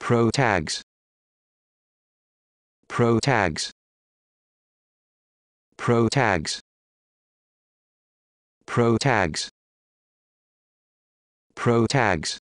Pro tags. Pro tags. Pro tags. Pro tags. Pro tags.